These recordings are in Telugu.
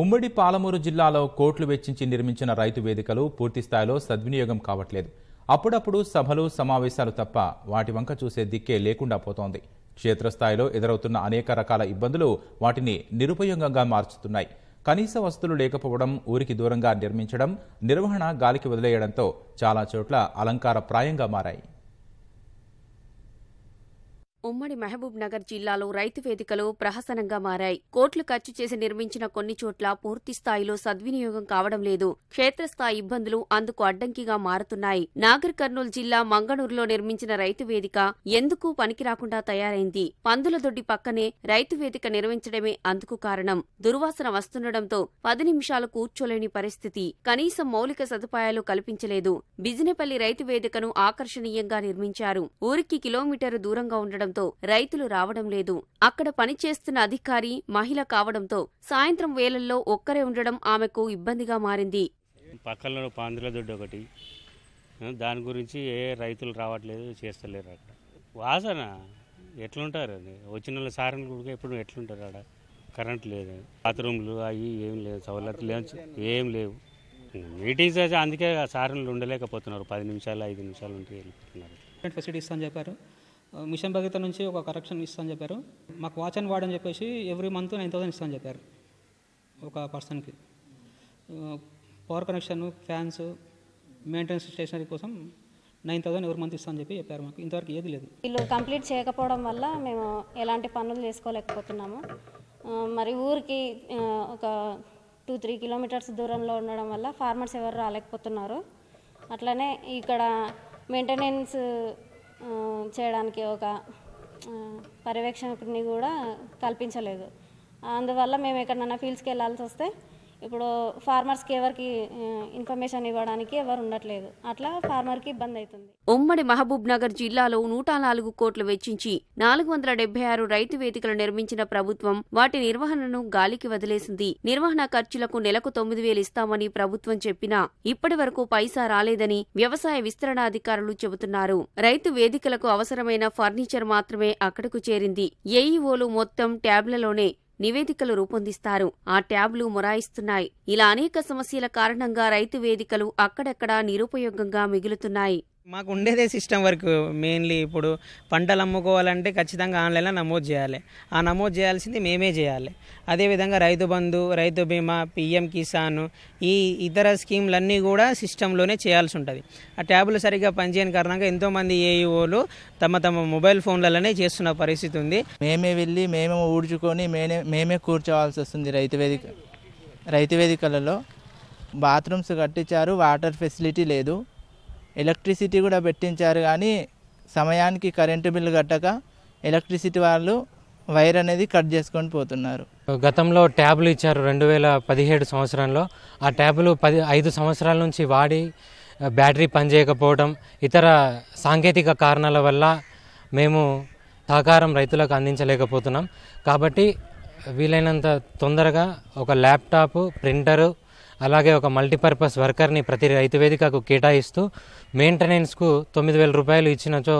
ఉమ్మడి పాలమూరు జిల్లాలో కోట్లు వెచ్చించి నిర్మించిన రైతు వేదికలు పూర్తిస్థాయిలో సద్వినియోగం కావట్లేదు అప్పుడప్పుడు సభలు సమావేశాలు తప్ప వాటి వంక చూసే దిక్కే లేకుండా పోతోంది క్షేత్రస్థాయిలో ఎదురవుతున్న అనేక రకాల ఇబ్బందులు వాటిని నిరుపయోగంగా మార్చుతున్నాయి కనీస వస్తువులు లేకపోవడం ఊరికి దూరంగా నిర్మించడం నిర్వహణ గాలికి వదిలేయడంతో చాలా చోట్ల అలంకారప్రాయంగా మారాయి ఉమ్మడి మహబూబ్ నగర్ జిల్లాలో రైతు వేదికలు ప్రహసనంగా మారాయి కోట్లు ఖర్చు చేసి నిర్మించిన కొన్ని చోట్ల పూర్తి స్థాయిలో సద్వినియోగం కావడం లేదు క్షేత్రస్థాయి ఇబ్బందులు అందుకు అడ్డంకిగా మారుతున్నాయి నాగర్ కర్నూలు జిల్లా మంగనూరులో నిర్మించిన రైతు వేదిక ఎందుకు పనికిరాకుండా తయారైంది పందుల దొడ్డి పక్కనే రైతు వేదిక నిర్మించడమే అందుకు కారణం దుర్వాసన వస్తుండటంతో పది నిమిషాలు కూర్చోలేని పరిస్థితి కనీసం మౌలిక సదుపాయాలు కల్పించలేదు బిజినపల్లి రైతు వేదికను ఆకర్షణీయంగా నిర్మించారు ఊరికి కిలోమీటరు దూరంగా ఉండడం కావడంతో రైతులు రావడం లేదు అక్కడ పనిచేస్తున్న అధికారి మహిళ కావడంతో సాయంత్రం వేళల్లో ఒక్కరే ఉండడం ఆమెకు ఇబ్బందిగా మారింది పక్కన పాందుల దొడ్డు ఒకటి దాని గురించి ఏ రైతులు రావట్లేదు చేస్తలేరు అక్కడ వాసన ఎట్లుంటారు అది వచ్చిన సారని కూడా ఎప్పుడు ఎట్లుంటారు అక్కడ కరెంట్ లేదు బాత్రూమ్లు అవి ఏం లేవు సవలతులు లేవు ఏం లేవు మీటింగ్స్ అయితే అందుకే సార్లు ఉండలేకపోతున్నారు పది నిమిషాలు ఐదు నిమిషాలు ఉంటే వెళ్ళిపోతున్నారు ఫెసిలిటీస్ అని చెప్పారు మిషన్ భగీత నుంచి ఒక కరెక్షన్ ఇస్తాను చెప్పారు మాకు వాచ్ అండ్ వాడని చెప్పేసి ఎవ్రీ మంత్ నైన్ థౌసండ్ ఇస్తాను చెప్పారు ఒక పర్సన్కి power connection fans maintenance stationery కోసం నైన్ థౌసండ్ ఎవరి మంత్ ఇస్తామని చెప్పి చెప్పారు మాకు ఇంతవరకు ఏది లేదు వీళ్ళు కంప్లీట్ చేయకపోవడం వల్ల మేము ఎలాంటి పనులు చేసుకోలేకపోతున్నాము మరి ఊరికి ఒక టూ త్రీ కిలోమీటర్స్ దూరంలో ఉండడం వల్ల ఫార్మర్స్ ఎవరు రాలేకపోతున్నారు అట్లనే ఇక్కడ మెయింటెనెన్స్ చేయడానికి ఒక పర్యవేక్షకుడిని కూడా కల్పించలేదు అందువల్ల మేము ఎక్కడన్నా ఫీల్డ్స్కి వెళ్ళాల్సి వస్తే ఇప్పుడు ఫార్మర్స్కి ఎవరికి ఇన్ఫర్మేషన్ ఇవ్వడానికి ఎవరు ఉండట్లేదు అట్లా ఫార్మర్కి ఇబ్బంది అవుతుంది ఉమ్మడి మహబూబ్ నగర్ జిల్లాలో నూట నాలుగు కోట్లు వెచ్చించి నాలుగు వందల డెబ్బై ఆరు రైతు వేదికలు నిర్మించిన ప్రభుత్వం వాటి నిర్వహణను గాలికి వదిలేసింది నిర్వహణ ఖర్చులకు నెలకు తొమ్మిది వేలు ఇస్తామని ప్రభుత్వం చెప్పినా ఇప్పటి వరకు పైసా రాలేదని వ్యవసాయ విస్తరణ అధికారులు చెబుతున్నారు రైతు వేదికలకు అవసరమైన ఫర్నిచర్ మాత్రమే అక్కడకు చేరింది ఏఈఓలు మొత్తం ట్యాబ్లలోనే నివేదికలు రూపొందిస్తారు ఆ ట్యాబ్లు మొరాయిస్తున్నాయి ఇలా అనేక సమస్యల కారణంగా రైతు వేదికలు అక్కడక్కడా నిరుపయోగంగా మిగులుతున్నాయి మాకు ఉండేదే సిస్టమ్ వర్క్ మెయిన్లీ ఇప్పుడు పంటలు అమ్ముకోవాలంటే ఖచ్చితంగా ఆన్లైన్లో నమోదు చేయాలి ఆ నమోదు చేయాల్సింది మేమే చేయాలి అదేవిధంగా రైతు బంధు రైతు బీమా పిఎం కిసాన్ ఈ ఇతర స్కీమ్లన్నీ కూడా సిస్టంలోనే చేయాల్సి ఉంటుంది ఆ ట్యాబ్లు సరిగ్గా పనిచేయని కారణంగా ఎంతోమంది ఏఈఓలు తమ తమ మొబైల్ ఫోన్లలోనే చేస్తున్న పరిస్థితి ఉంది మేమే వెళ్ళి మేమే ఊడ్చుకొని మేమే మేమే కూర్చోవాల్సి వస్తుంది రైతు వేదిక రైతు వేదికలలో బాత్రూమ్స్ కట్టించారు వాటర్ ఫెసిలిటీ లేదు ఎలక్ట్రిసిటీ కూడా పెట్టించారు కానీ సమయానికి కరెంటు బిల్లు కట్టక ఎలక్ట్రిసిటీ వాళ్ళు వైర్ అనేది కట్ చేసుకొని పోతున్నారు గతంలో ట్యాబ్లు ఇచ్చారు రెండు వేల పదిహేడు సంవత్సరంలో ఆ ట్యాబ్లు పది ఐదు సంవత్సరాల నుంచి వాడి బ్యాటరీ పనిచేయకపోవడం ఇతర సాంకేతిక కారణాల వల్ల మేము సహకారం రైతులకు అందించలేకపోతున్నాం కాబట్టి వీలైనంత తొందరగా ఒక ల్యాప్టాప్ ప్రింటరు అలాగే ఒక మల్టీపర్పస్ వర్కర్ని ప్రతి రైతు వేదికకు కేటాయిస్తూ మెయింటెనెన్స్కు తొమ్మిది వేల రూపాయలు ఇచ్చినచో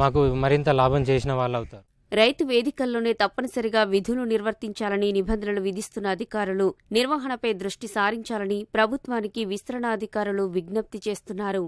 మాకు మరింత లాభం చేసిన వాళ్ళు అవుతారు రైతు వేదికల్లోనే తప్పనిసరిగా విధులు నిర్వర్తించాలని నిబంధనలు విధిస్తున్న అధికారులు నిర్వహణపై దృష్టి సారించాలని ప్రభుత్వానికి విస్తరణాధికారులు విజ్ఞప్తి చేస్తున్నారు